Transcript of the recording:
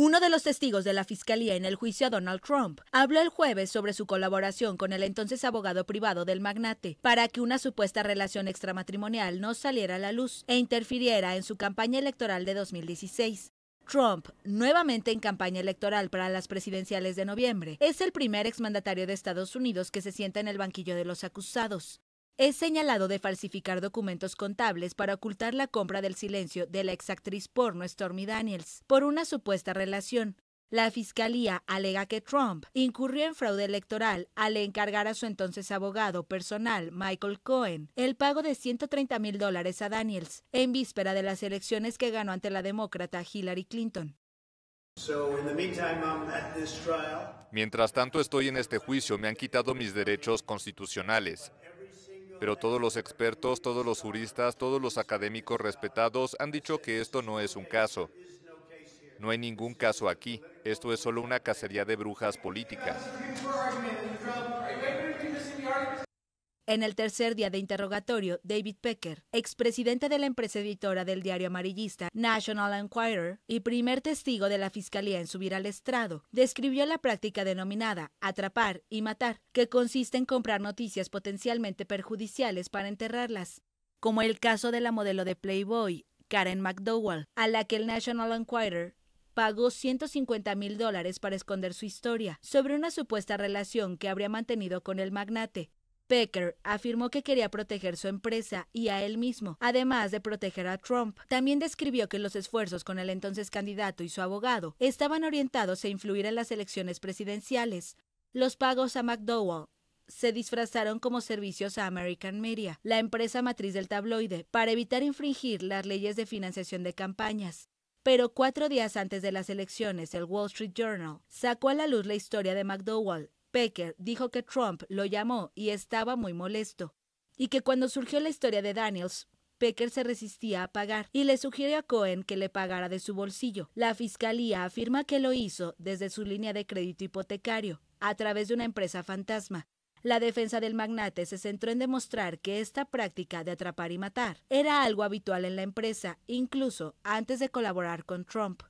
Uno de los testigos de la fiscalía en el juicio a Donald Trump habló el jueves sobre su colaboración con el entonces abogado privado del magnate para que una supuesta relación extramatrimonial no saliera a la luz e interfiriera en su campaña electoral de 2016. Trump, nuevamente en campaña electoral para las presidenciales de noviembre, es el primer exmandatario de Estados Unidos que se sienta en el banquillo de los acusados es señalado de falsificar documentos contables para ocultar la compra del silencio de la exactriz porno Stormy Daniels por una supuesta relación. La fiscalía alega que Trump incurrió en fraude electoral al encargar a su entonces abogado personal, Michael Cohen, el pago de 130 mil dólares a Daniels en víspera de las elecciones que ganó ante la demócrata Hillary Clinton. Mientras tanto estoy en este juicio, me han quitado mis derechos constitucionales. Pero todos los expertos, todos los juristas, todos los académicos respetados han dicho que esto no es un caso. No hay ningún caso aquí. Esto es solo una cacería de brujas políticas. En el tercer día de interrogatorio, David Pecker, expresidente de la empresa editora del diario amarillista National Enquirer y primer testigo de la fiscalía en subir al estrado, describió la práctica denominada atrapar y matar, que consiste en comprar noticias potencialmente perjudiciales para enterrarlas, como el caso de la modelo de Playboy, Karen McDowell, a la que el National Enquirer pagó 150 mil dólares para esconder su historia sobre una supuesta relación que habría mantenido con el magnate, Becker afirmó que quería proteger su empresa y a él mismo, además de proteger a Trump. También describió que los esfuerzos con el entonces candidato y su abogado estaban orientados a influir en las elecciones presidenciales. Los pagos a McDowell se disfrazaron como servicios a American Media, la empresa matriz del tabloide, para evitar infringir las leyes de financiación de campañas. Pero cuatro días antes de las elecciones, el Wall Street Journal sacó a la luz la historia de McDowell, Becker dijo que Trump lo llamó y estaba muy molesto, y que cuando surgió la historia de Daniels, Pecker se resistía a pagar y le sugirió a Cohen que le pagara de su bolsillo. La fiscalía afirma que lo hizo desde su línea de crédito hipotecario, a través de una empresa fantasma. La defensa del magnate se centró en demostrar que esta práctica de atrapar y matar era algo habitual en la empresa, incluso antes de colaborar con Trump.